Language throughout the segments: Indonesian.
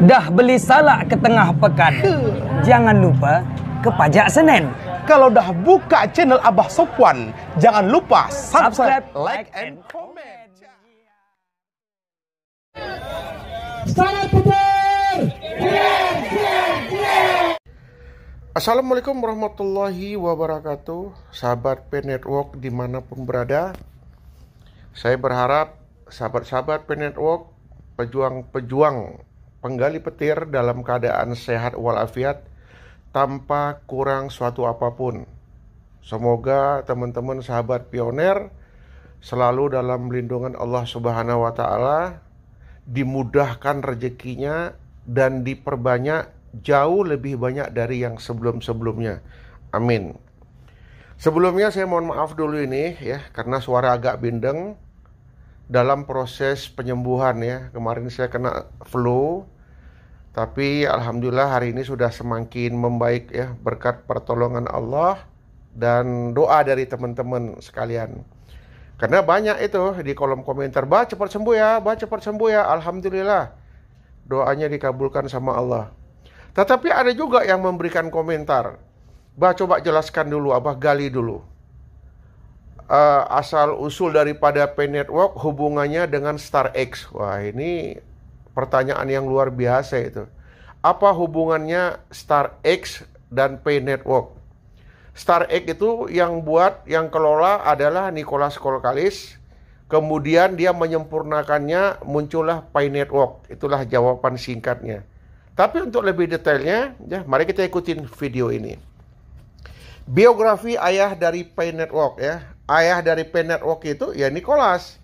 dah beli salak ke tengah pekan, jangan lupa ke pajak Senin. Kalau dah buka channel Abah Sopwan, jangan lupa subscribe, subscribe like, and comment. Salam Assalamualaikum warahmatullahi wabarakatuh Sahabat P Network dimanapun berada Saya berharap sahabat-sahabat P Network Pejuang-pejuang penggali petir dalam keadaan sehat walafiat tanpa kurang suatu apapun. Semoga teman-teman sahabat pioner selalu dalam lindungan Allah Subhanahu wa taala, dimudahkan rezekinya dan diperbanyak jauh lebih banyak dari yang sebelum-sebelumnya. Amin. Sebelumnya saya mohon maaf dulu ini ya karena suara agak bindeng dalam proses penyembuhan ya. Kemarin saya kena flu tapi alhamdulillah hari ini sudah semakin membaik ya berkat pertolongan Allah dan doa dari teman-teman sekalian. Karena banyak itu di kolom komentar, "Bah, cepat sembuh ya, bah cepat sembuh ya." Alhamdulillah. Doanya dikabulkan sama Allah. Tetapi ada juga yang memberikan komentar. Bah coba jelaskan dulu, Abah gali dulu. Eh, asal usul daripada P Network hubungannya dengan Star X. Wah, ini Pertanyaan yang luar biasa itu. Apa hubungannya Star X dan Pay Network? Star X itu yang buat, yang kelola adalah Nicholas Kolkalis. Kemudian dia menyempurnakannya muncullah Pay Network. Itulah jawaban singkatnya. Tapi untuk lebih detailnya, ya mari kita ikutin video ini. Biografi ayah dari Pay Network ya. Ayah dari Pay Network itu ya Nicholas.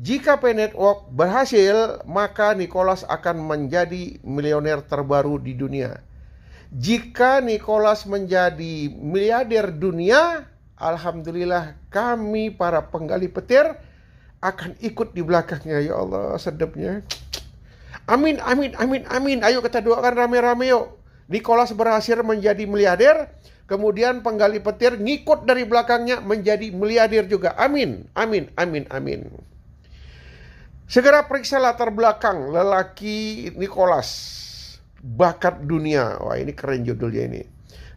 Jika P Network berhasil, maka Nicholas akan menjadi milioner terbaru di dunia. Jika Nicholas menjadi miliarder dunia, alhamdulillah kami para penggali petir akan ikut di belakangnya. Ya Allah, sedapnya. Amin, amin, amin, amin. Ayo kita doakan rame-rame yuk. Nicholas berhasil menjadi miliarder, kemudian penggali petir ngikut dari belakangnya menjadi miliarder juga. Amin, amin, amin, amin. Segera periksa latar belakang lelaki Nicholas. Bakat dunia. Wah ini keren judulnya ini.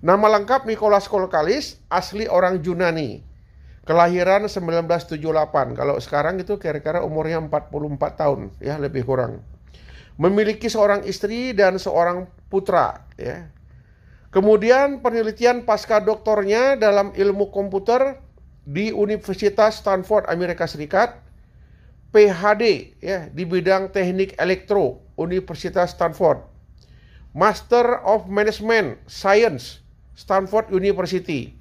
Nama lengkap Nicholas Kolkalis, asli orang Yunani. Kelahiran 1978. Kalau sekarang itu kira-kira umurnya 44 tahun, ya lebih kurang. Memiliki seorang istri dan seorang putra, ya. Kemudian penelitian pasca doktornya dalam ilmu komputer di Universitas Stanford Amerika Serikat PhD ya di bidang teknik elektro Universitas Stanford, Master of Management Science Stanford University,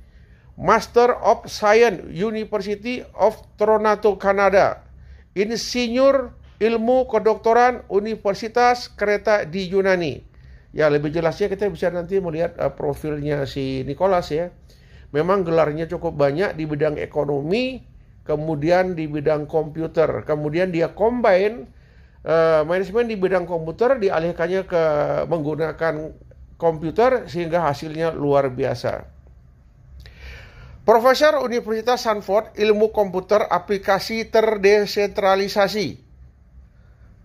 Master of Science University of Toronto Kanada, Insinyur Ilmu Kedokteran Universitas Kereta di Yunani. Ya lebih jelasnya kita bisa nanti melihat uh, profilnya si Nicholas ya. Memang gelarnya cukup banyak di bidang ekonomi, kemudian di bidang komputer, kemudian dia combine uh, manajemen di bidang komputer dialihkannya ke menggunakan komputer sehingga hasilnya luar biasa. Profesor Universitas Sanford Ilmu Komputer Aplikasi Terdesentralisasi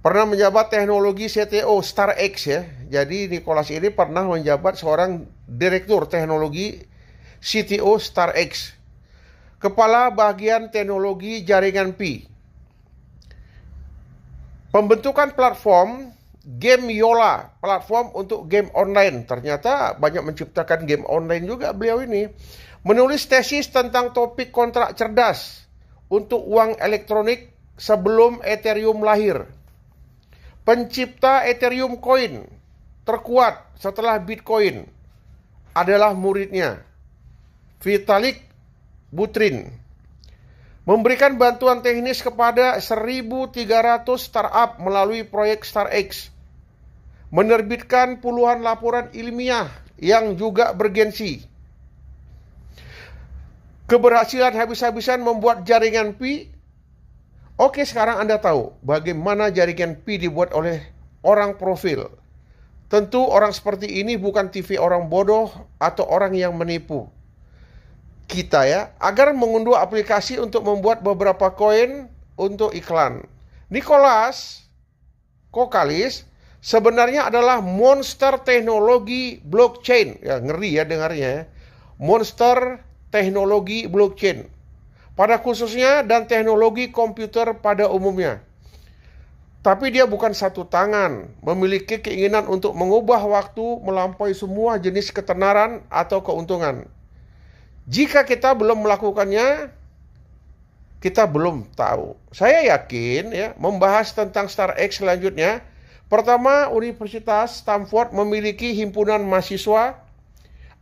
pernah menjabat teknologi CTO StarX ya. Jadi Nicholas ini pernah menjabat seorang direktur teknologi CTO StarX Kepala Bagian Teknologi Jaringan Pi. Pembentukan platform game Yola, platform untuk game online. Ternyata banyak menciptakan game online juga beliau ini. Menulis tesis tentang topik kontrak cerdas untuk uang elektronik sebelum Ethereum lahir. Pencipta Ethereum Coin terkuat setelah Bitcoin adalah muridnya. Vitalik Butrin memberikan bantuan teknis kepada 1.300 startup melalui proyek StarX, menerbitkan puluhan laporan ilmiah yang juga bergensi. Keberhasilan habis-habisan membuat jaringan pi. Oke, sekarang Anda tahu bagaimana jaringan pi dibuat oleh orang profil. Tentu orang seperti ini bukan TV orang bodoh atau orang yang menipu kita ya agar mengunduh aplikasi untuk membuat beberapa koin untuk iklan. Nicholas Kokalis sebenarnya adalah monster teknologi blockchain. Ya ngeri ya dengarnya ya. Monster teknologi blockchain. Pada khususnya dan teknologi komputer pada umumnya. Tapi dia bukan satu tangan, memiliki keinginan untuk mengubah waktu melampaui semua jenis ketenaran atau keuntungan. Jika kita belum melakukannya, kita belum tahu. Saya yakin ya, membahas tentang Star X selanjutnya, pertama Universitas Stanford memiliki himpunan mahasiswa.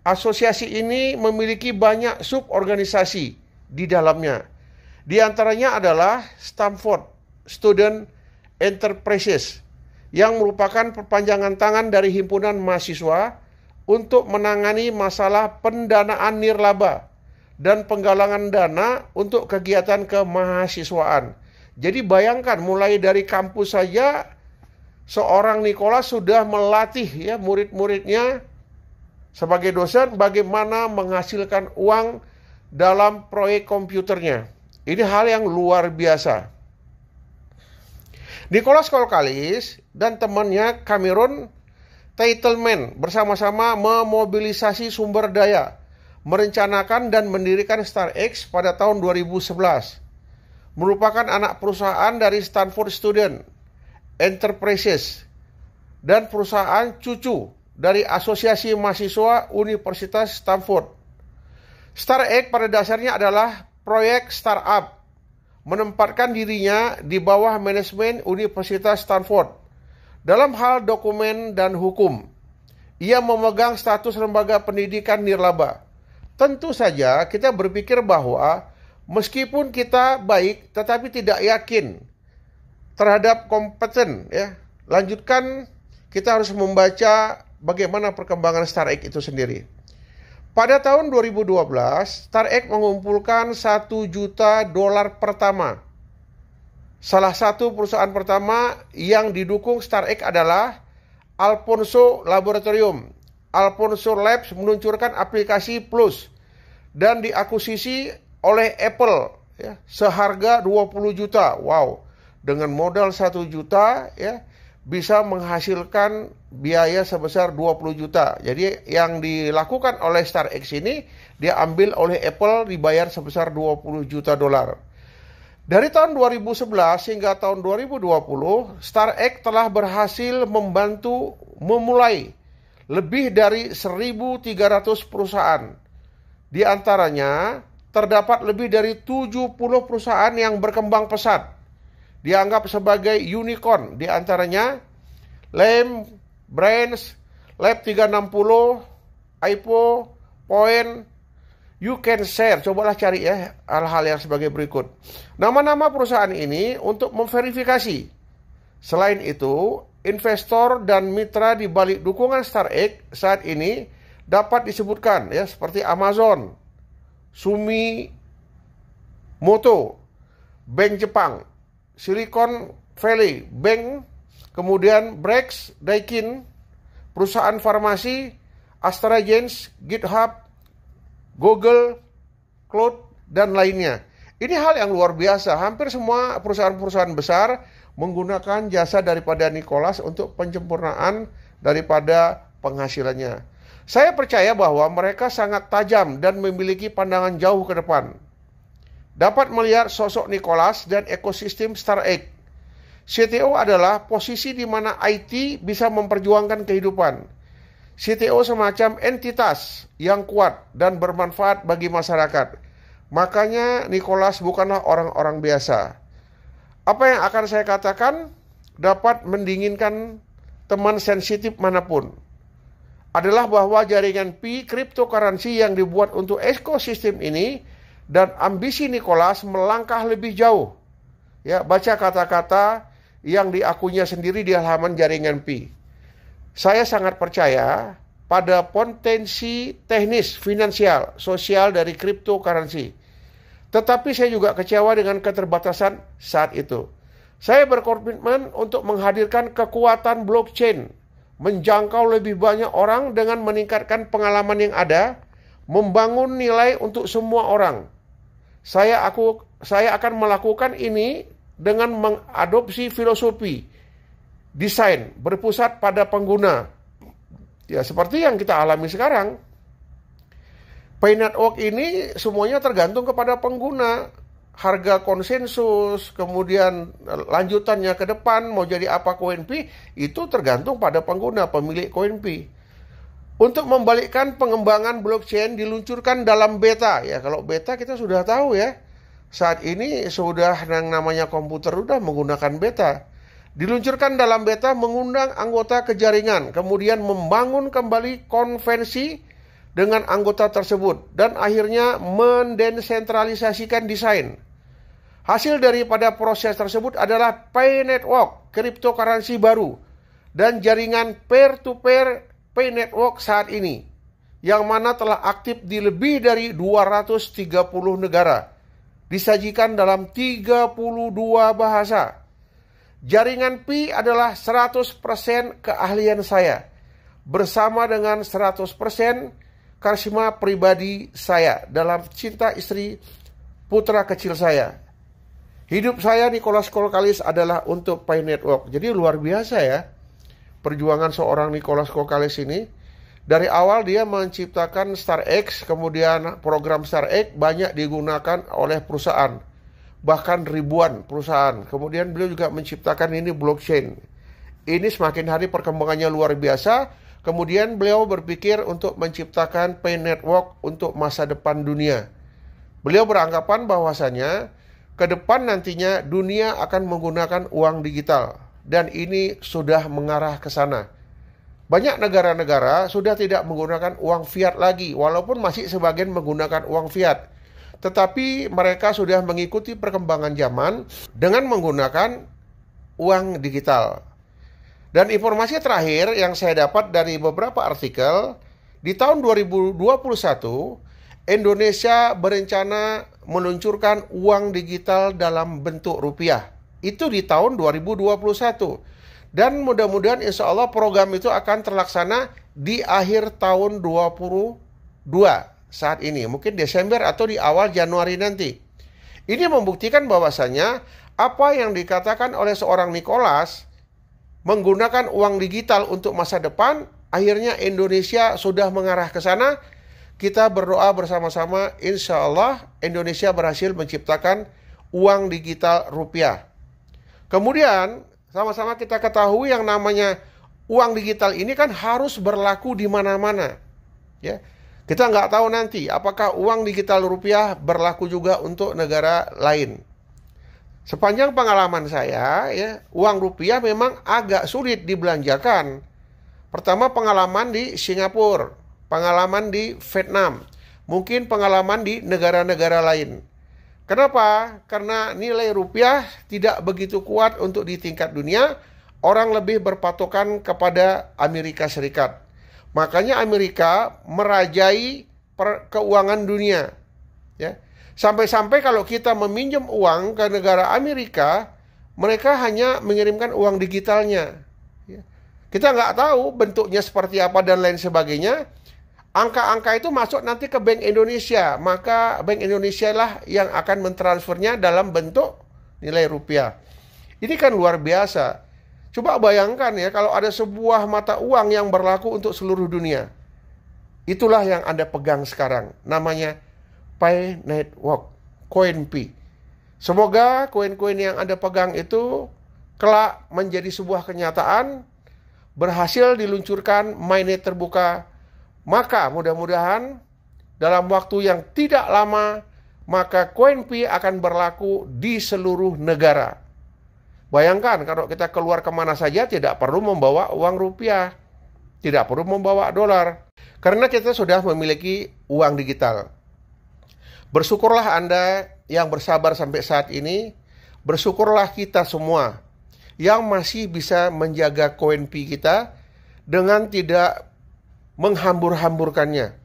Asosiasi ini memiliki banyak suborganisasi di dalamnya. Di antaranya adalah Stanford Student Enterprises yang merupakan perpanjangan tangan dari himpunan mahasiswa untuk menangani masalah pendanaan nirlaba dan penggalangan dana untuk kegiatan kemahasiswaan. Jadi bayangkan mulai dari kampus saja seorang Nikola sudah melatih ya murid-muridnya sebagai dosen bagaimana menghasilkan uang dalam proyek komputernya. Ini hal yang luar biasa. Nikola Kolkalis dan temannya Cameron Titleman bersama-sama memobilisasi sumber daya, merencanakan dan mendirikan StarX pada tahun 2011. Merupakan anak perusahaan dari Stanford Student Enterprises dan perusahaan cucu dari Asosiasi Mahasiswa Universitas Stanford. StarX pada dasarnya adalah proyek startup menempatkan dirinya di bawah manajemen Universitas Stanford dalam hal dokumen dan hukum, ia memegang status lembaga pendidikan nirlaba. Tentu saja kita berpikir bahwa meskipun kita baik tetapi tidak yakin terhadap kompeten ya. Lanjutkan kita harus membaca bagaimana perkembangan Egg itu sendiri. Pada tahun 2012, Egg mengumpulkan 1 juta dolar pertama Salah satu perusahaan pertama yang didukung StarX adalah Alfonso Laboratorium. Alfonso Labs meluncurkan aplikasi Plus dan diakuisisi oleh Apple ya, seharga 20 juta. Wow, dengan modal 1 juta ya bisa menghasilkan biaya sebesar 20 juta. Jadi yang dilakukan oleh StarX ini diambil oleh Apple dibayar sebesar 20 juta dolar. Dari tahun 2011 hingga tahun 2020, Star X telah berhasil membantu memulai lebih dari 1.300 perusahaan. Di antaranya, terdapat lebih dari 70 perusahaan yang berkembang pesat. Dianggap sebagai unicorn, di antaranya Lem, Brands, Lab 360, IPO, Point, you can share. Cobalah cari ya hal-hal yang sebagai berikut. Nama-nama perusahaan ini untuk memverifikasi. Selain itu, investor dan mitra di balik dukungan StarX saat ini dapat disebutkan ya seperti Amazon, Sumi Moto, Bank Jepang, Silicon Valley Bank, kemudian Brex, Daikin, perusahaan farmasi, AstraZeneca, GitHub, Google, Cloud, dan lainnya. Ini hal yang luar biasa. Hampir semua perusahaan-perusahaan besar menggunakan jasa daripada Nicholas untuk penyempurnaan daripada penghasilannya. Saya percaya bahwa mereka sangat tajam dan memiliki pandangan jauh ke depan. Dapat melihat sosok Nicholas dan ekosistem Star Egg. CTO adalah posisi di mana IT bisa memperjuangkan kehidupan CTO semacam entitas yang kuat dan bermanfaat bagi masyarakat. Makanya Nikolas bukanlah orang-orang biasa. Apa yang akan saya katakan dapat mendinginkan teman sensitif manapun. Adalah bahwa jaringan P cryptocurrency yang dibuat untuk ekosistem ini dan ambisi Nikolas melangkah lebih jauh. Ya, baca kata-kata yang diakunya sendiri di halaman jaringan P. Saya sangat percaya pada potensi teknis, finansial, sosial dari cryptocurrency. Tetapi saya juga kecewa dengan keterbatasan saat itu. Saya berkomitmen untuk menghadirkan kekuatan blockchain, menjangkau lebih banyak orang dengan meningkatkan pengalaman yang ada, membangun nilai untuk semua orang. Saya aku saya akan melakukan ini dengan mengadopsi filosofi desain berpusat pada pengguna. Ya, seperti yang kita alami sekarang. Pay network ini semuanya tergantung kepada pengguna. Harga konsensus, kemudian eh, lanjutannya ke depan mau jadi apa P, itu tergantung pada pengguna, pemilik P. Untuk membalikkan pengembangan blockchain diluncurkan dalam beta ya. Kalau beta kita sudah tahu ya. Saat ini sudah yang namanya komputer sudah menggunakan beta Diluncurkan dalam beta mengundang anggota ke jaringan, kemudian membangun kembali konvensi dengan anggota tersebut, dan akhirnya mendesentralisasikan desain. Hasil daripada proses tersebut adalah Pay Network, cryptocurrency baru, dan jaringan peer to -peer Pay Network saat ini, yang mana telah aktif di lebih dari 230 negara, disajikan dalam 32 bahasa Jaringan Pi adalah 100% keahlian saya bersama dengan 100% karisma pribadi saya dalam cinta istri putra kecil saya. Hidup saya Nicholas Kolkalis adalah untuk Pi Network. Jadi luar biasa ya perjuangan seorang Nicholas Kolkalis ini. Dari awal dia menciptakan Star X kemudian program Star X banyak digunakan oleh perusahaan bahkan ribuan perusahaan. Kemudian beliau juga menciptakan ini blockchain. Ini semakin hari perkembangannya luar biasa. Kemudian beliau berpikir untuk menciptakan pay network untuk masa depan dunia. Beliau beranggapan bahwasanya ke depan nantinya dunia akan menggunakan uang digital dan ini sudah mengarah ke sana. Banyak negara-negara sudah tidak menggunakan uang fiat lagi walaupun masih sebagian menggunakan uang fiat tetapi mereka sudah mengikuti perkembangan zaman dengan menggunakan uang digital. Dan informasi terakhir yang saya dapat dari beberapa artikel, di tahun 2021 Indonesia berencana meluncurkan uang digital dalam bentuk rupiah. Itu di tahun 2021 dan mudah-mudahan insya Allah program itu akan terlaksana di akhir tahun 2022 saat ini, mungkin Desember atau di awal Januari nanti. Ini membuktikan bahwasanya apa yang dikatakan oleh seorang Nicholas menggunakan uang digital untuk masa depan, akhirnya Indonesia sudah mengarah ke sana. Kita berdoa bersama-sama, insya Allah Indonesia berhasil menciptakan uang digital rupiah. Kemudian, sama-sama kita ketahui yang namanya uang digital ini kan harus berlaku di mana-mana. Ya, kita nggak tahu nanti apakah uang digital rupiah berlaku juga untuk negara lain. Sepanjang pengalaman saya, ya, uang rupiah memang agak sulit dibelanjakan. Pertama pengalaman di Singapura, pengalaman di Vietnam, mungkin pengalaman di negara-negara lain. Kenapa? Karena nilai rupiah tidak begitu kuat untuk di tingkat dunia, orang lebih berpatokan kepada Amerika Serikat. Makanya Amerika merajai per, keuangan dunia. Ya. Sampai-sampai kalau kita meminjam uang ke negara Amerika, mereka hanya mengirimkan uang digitalnya. Ya. Kita nggak tahu bentuknya seperti apa dan lain sebagainya. Angka-angka itu masuk nanti ke Bank Indonesia, maka Bank Indonesia lah yang akan mentransfernya dalam bentuk nilai rupiah. Ini kan luar biasa. Coba bayangkan ya kalau ada sebuah mata uang yang berlaku untuk seluruh dunia. Itulah yang Anda pegang sekarang. Namanya Pay Network, Coin P. Semoga koin-koin yang Anda pegang itu kelak menjadi sebuah kenyataan, berhasil diluncurkan mainnet terbuka. Maka mudah-mudahan dalam waktu yang tidak lama, maka P akan berlaku di seluruh negara. Bayangkan kalau kita keluar kemana saja tidak perlu membawa uang rupiah, tidak perlu membawa dolar, karena kita sudah memiliki uang digital. Bersyukurlah Anda yang bersabar sampai saat ini, bersyukurlah kita semua yang masih bisa menjaga koin pi kita dengan tidak menghambur-hamburkannya,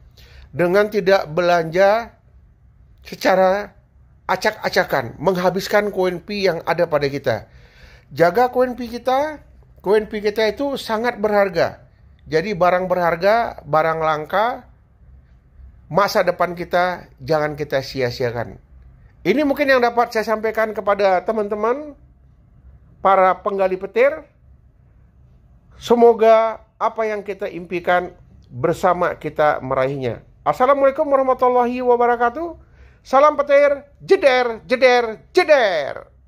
dengan tidak belanja secara acak-acakan, menghabiskan koin pi yang ada pada kita Jaga koin pi kita. Koin pi kita itu sangat berharga. Jadi barang berharga, barang langka, masa depan kita jangan kita sia-siakan. Ini mungkin yang dapat saya sampaikan kepada teman-teman, para penggali petir. Semoga apa yang kita impikan bersama kita meraihnya. Assalamualaikum warahmatullahi wabarakatuh. Salam petir, jeder, jeder, jeder.